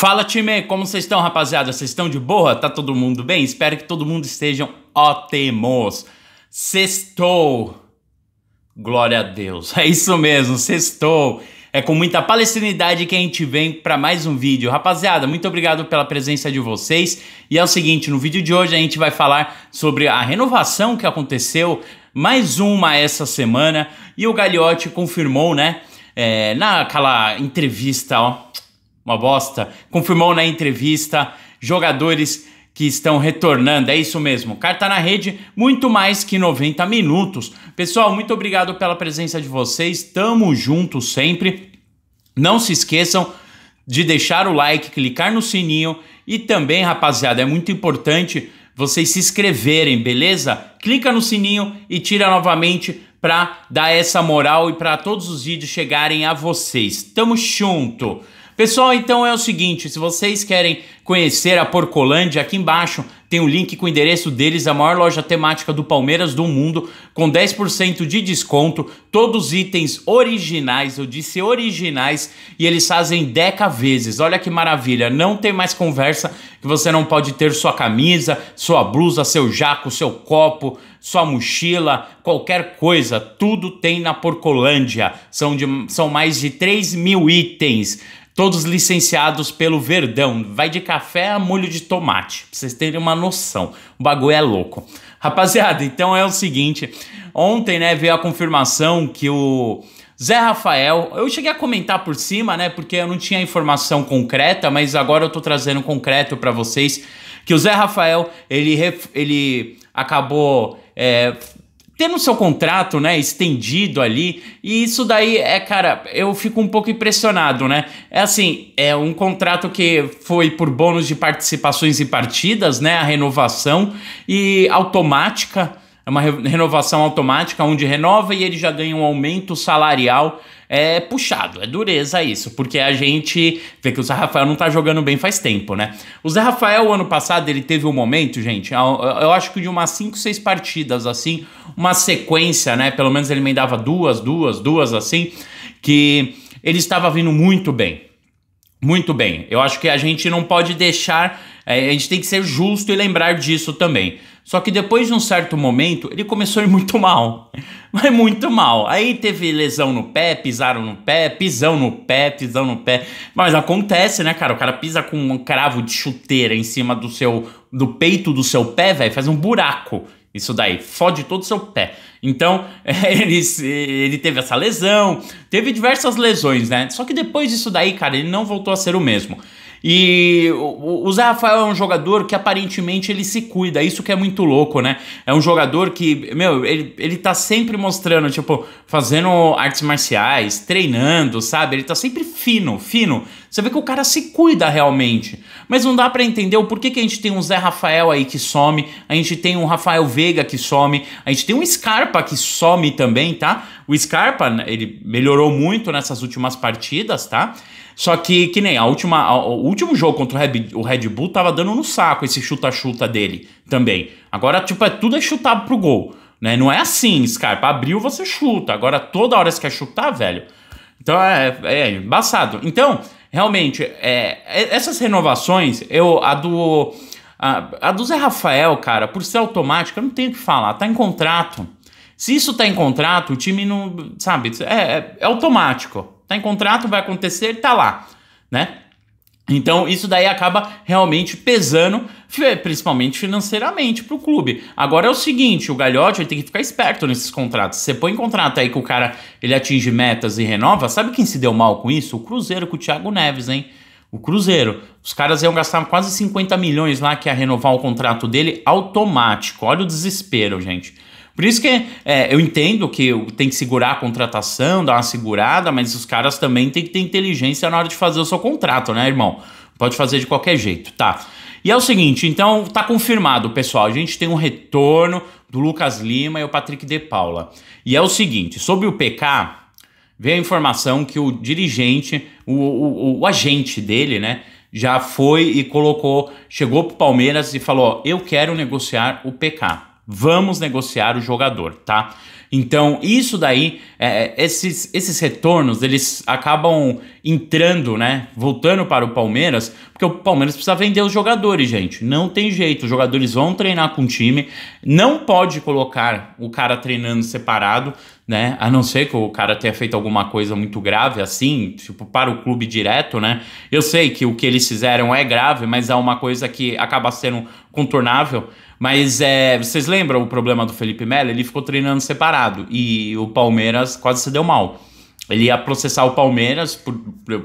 Fala time, como vocês estão rapaziada? Vocês estão de boa? Tá todo mundo bem? Espero que todo mundo estejam ótimos. Sextou! Glória a Deus, é isso mesmo, sextou! É com muita palestinidade que a gente vem para mais um vídeo. Rapaziada, muito obrigado pela presença de vocês. E é o seguinte, no vídeo de hoje a gente vai falar sobre a renovação que aconteceu, mais uma essa semana, e o Gagliotti confirmou, né, é, naquela entrevista, ó, uma bosta. Confirmou na entrevista jogadores que estão retornando. É isso mesmo. Carta na rede, muito mais que 90 minutos. Pessoal, muito obrigado pela presença de vocês. Tamo junto sempre. Não se esqueçam de deixar o like, clicar no sininho e também, rapaziada, é muito importante vocês se inscreverem, beleza? Clica no sininho e tira novamente para dar essa moral e para todos os vídeos chegarem a vocês. Tamo junto. Pessoal, então é o seguinte, se vocês querem conhecer a Porcolândia, aqui embaixo tem o um link com o endereço deles, a maior loja temática do Palmeiras do mundo, com 10% de desconto, todos os itens originais, eu disse originais, e eles fazem deca vezes. Olha que maravilha, não tem mais conversa que você não pode ter sua camisa, sua blusa, seu jaco, seu copo, sua mochila, qualquer coisa, tudo tem na Porcolândia. São, de, são mais de 3 mil itens todos licenciados pelo Verdão. Vai de café a molho de tomate, pra vocês terem uma noção. O bagulho é louco. Rapaziada, então é o seguinte, ontem, né, veio a confirmação que o Zé Rafael, eu cheguei a comentar por cima, né, porque eu não tinha informação concreta, mas agora eu tô trazendo concreto para vocês que o Zé Rafael, ele ele acabou é, tendo seu contrato, né, estendido ali, e isso daí é, cara, eu fico um pouco impressionado, né? É assim, é um contrato que foi por bônus de participações e partidas, né, a renovação e automática, é uma renovação automática onde renova e ele já ganha um aumento salarial é puxado, é dureza isso, porque a gente vê que o Zé Rafael não tá jogando bem faz tempo, né? O Zé Rafael, ano passado, ele teve um momento, gente, eu acho que de umas 5, 6 partidas, assim, uma sequência, né? Pelo menos ele me dava duas, duas, duas, assim, que ele estava vindo muito bem. Muito bem. Eu acho que a gente não pode deixar é, a gente tem que ser justo e lembrar disso também. Só que depois de um certo momento, ele começou a ir muito mal. Mas muito mal. Aí teve lesão no pé, pisaram no pé, pisão no pé, pisão no pé. Mas acontece, né, cara? O cara pisa com um cravo de chuteira em cima do seu do peito do seu pé, velho, faz um buraco. Isso daí fode todo o seu pé. Então, ele, ele teve essa lesão, teve diversas lesões, né? Só que depois disso daí, cara, ele não voltou a ser o mesmo. E o Zé Rafael é um jogador que aparentemente ele se cuida, isso que é muito louco, né? É um jogador que, meu, ele, ele tá sempre mostrando, tipo, fazendo artes marciais, treinando, sabe? Ele tá sempre fino, fino. Você vê que o cara se cuida realmente. Mas não dá para entender o porquê que a gente tem um Zé Rafael aí que some, a gente tem um Rafael Veiga que some, a gente tem um Scarpa que some também, tá? O Scarpa, né, ele melhorou muito nessas últimas partidas, tá? Só que, que nem a última, a, o último jogo contra o Red, o Red, Bull tava dando no saco esse chuta-chuta dele também. Agora, tipo, é, tudo é chutado pro gol. Né? Não é assim, Scarpa. Abriu, você chuta. Agora, toda hora você quer chutar, velho. Então é, é embaçado. Então, realmente, é, é, essas renovações, eu a do. A, a do Zé Rafael, cara, por ser automática, não tenho o que falar, tá em contrato. Se isso tá em contrato, o time não. Sabe, é, é, é automático. Tá em contrato, vai acontecer, tá lá, né? Então, isso daí acaba realmente pesando, principalmente financeiramente, para o clube. Agora é o seguinte: o Galhote tem que ficar esperto nesses contratos. Você põe contrato aí que o cara ele atinge metas e renova, sabe quem se deu mal com isso? O Cruzeiro com o Thiago Neves, hein? O Cruzeiro. Os caras iam gastar quase 50 milhões lá que ia renovar o contrato dele automático. Olha o desespero, gente. Por isso que é, eu entendo que tem que segurar a contratação, dar uma segurada, mas os caras também têm que ter inteligência na hora de fazer o seu contrato, né, irmão? Pode fazer de qualquer jeito, tá? E é o seguinte, então tá confirmado, pessoal. A gente tem um retorno do Lucas Lima e o Patrick De Paula. E é o seguinte, sobre o PK, veio a informação que o dirigente, o, o, o agente dele, né, já foi e colocou, chegou pro Palmeiras e falou: "Eu quero negociar o PK". Vamos negociar o jogador, tá? Então, isso daí, é, é, esses, esses retornos, eles acabam entrando, né? Voltando para o Palmeiras, porque o Palmeiras precisa vender os jogadores, gente. Não tem jeito, os jogadores vão treinar com o time, não pode colocar o cara treinando separado, né? A não ser que o cara tenha feito alguma coisa muito grave, assim, tipo, para o clube direto, né? Eu sei que o que eles fizeram é grave, mas é uma coisa que acaba sendo contornável. Mas é, vocês lembram o problema do Felipe Melo? Ele ficou treinando separado e o Palmeiras quase se deu mal. Ele ia processar o Palmeiras por,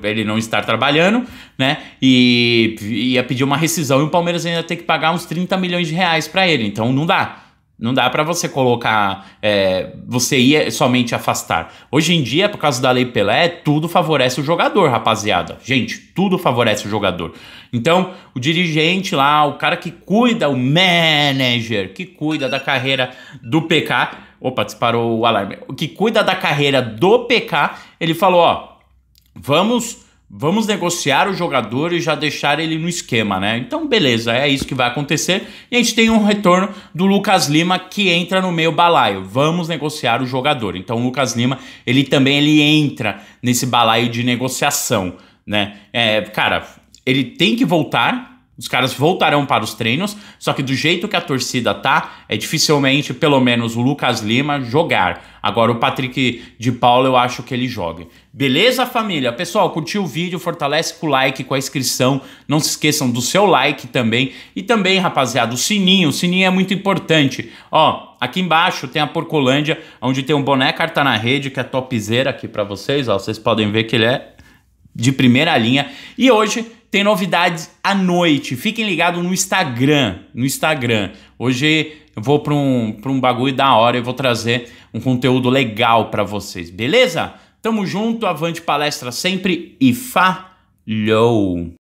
ele não estar trabalhando, né? E ia pedir uma rescisão e o Palmeiras ainda ter que pagar uns 30 milhões de reais para ele. Então não dá. Não dá para você colocar, é, você ir somente afastar. Hoje em dia, por causa da lei Pelé, tudo favorece o jogador, rapaziada. Gente, tudo favorece o jogador. Então, o dirigente lá, o cara que cuida, o manager, que cuida da carreira do PK. Opa, disparou o alarme. O que cuida da carreira do PK, ele falou: ó, vamos vamos negociar o jogador e já deixar ele no esquema, né? Então, beleza, é isso que vai acontecer. E a gente tem um retorno do Lucas Lima que entra no meio balaio. Vamos negociar o jogador. Então, o Lucas Lima, ele também ele entra nesse balaio de negociação, né? É, cara, ele tem que voltar, os caras voltarão para os treinos, só que do jeito que a torcida tá, é dificilmente, pelo menos, o Lucas Lima jogar. Agora, o Patrick de Paula, eu acho que ele joga. Beleza, família? Pessoal, curtiu o vídeo, fortalece com o like, com a inscrição. Não se esqueçam do seu like também. E também, rapaziada, o sininho. O sininho é muito importante. Ó, aqui embaixo tem a Porcolândia, onde tem um boné carta na rede, que é topzera aqui para vocês. Ó, vocês podem ver que ele é de primeira linha. E hoje tem novidades à noite. Fiquem ligados no Instagram. No Instagram. Hoje eu vou para um, um bagulho da hora e vou trazer um conteúdo legal para vocês, beleza? Tamo junto, avante palestra sempre e falhou!